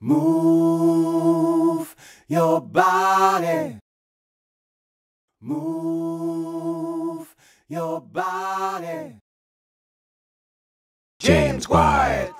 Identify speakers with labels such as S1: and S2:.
S1: Move your body.
S2: Move your body. James Quiet.